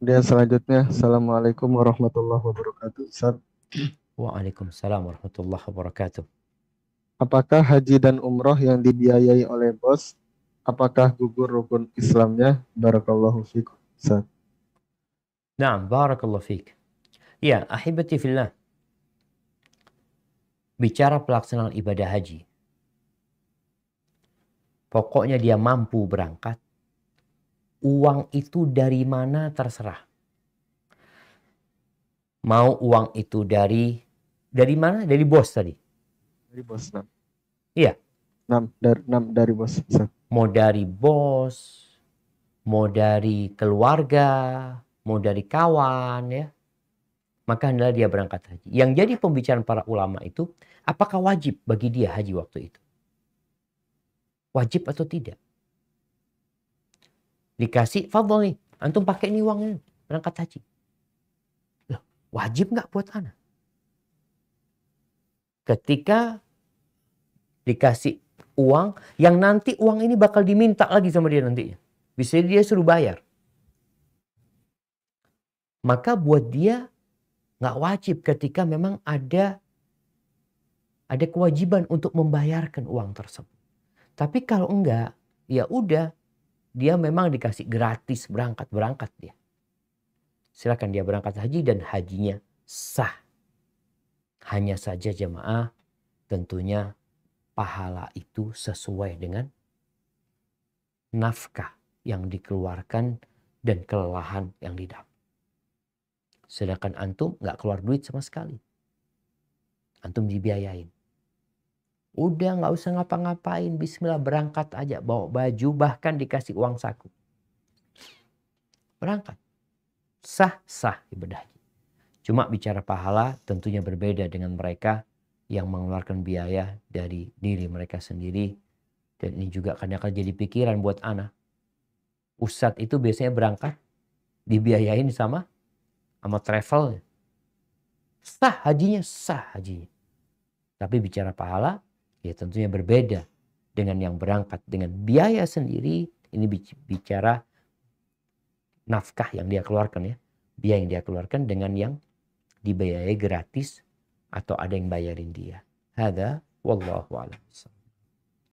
Kemudian selanjutnya, Assalamualaikum warahmatullahi wabarakatuh. Ustaz. Waalaikumsalam warahmatullahi wabarakatuh. Apakah haji dan umroh yang dibiayai oleh bos, apakah gugur rukun Islamnya? Barakallahu fikum. Ustaz. Naam, barakallahu fikum. Ya, ahibati fillah. Bicara pelaksanaan ibadah haji. Pokoknya dia mampu berangkat uang itu dari mana terserah. Mau uang itu dari dari mana? Dari bos tadi. Dari bos. Nah. Iya. Enam dari 6 dari bos. Mau dari bos, mau dari keluarga, mau dari kawan ya. Maka hendaklah dia berangkat haji. Yang jadi pembicaraan para ulama itu apakah wajib bagi dia haji waktu itu? Wajib atau tidak? Dikasih, fadol nih. Antum pakai ini uangnya. Berangkat haji. Loh, wajib nggak buat anak? Ketika dikasih uang yang nanti uang ini bakal diminta lagi sama dia nantinya. Bisa dia suruh bayar. Maka buat dia nggak wajib ketika memang ada ada kewajiban untuk membayarkan uang tersebut. Tapi kalau enggak, ya udah dia memang dikasih gratis berangkat-berangkat dia. Silakan dia berangkat haji dan hajinya sah. Hanya saja jemaah tentunya pahala itu sesuai dengan nafkah yang dikeluarkan dan kelelahan yang didapat. Sedangkan antum nggak keluar duit sama sekali. Antum dibiayain. Udah nggak usah ngapa-ngapain. Bismillah berangkat aja. Bawa baju bahkan dikasih uang saku. Berangkat. Sah-sah ibadah haji. Cuma bicara pahala tentunya berbeda dengan mereka yang mengeluarkan biaya dari diri mereka sendiri. Dan ini juga kadang-kadang jadi pikiran buat anak. Ustadz itu biasanya berangkat dibiayain sama sama travel. Sah hajinya, sah hajinya. Tapi bicara pahala Ya tentunya berbeda dengan yang berangkat dengan biaya sendiri. Ini bicara nafkah yang dia keluarkan ya. Biaya yang dia keluarkan dengan yang dibayar gratis atau ada yang bayarin dia. Hada wallahu a'lam.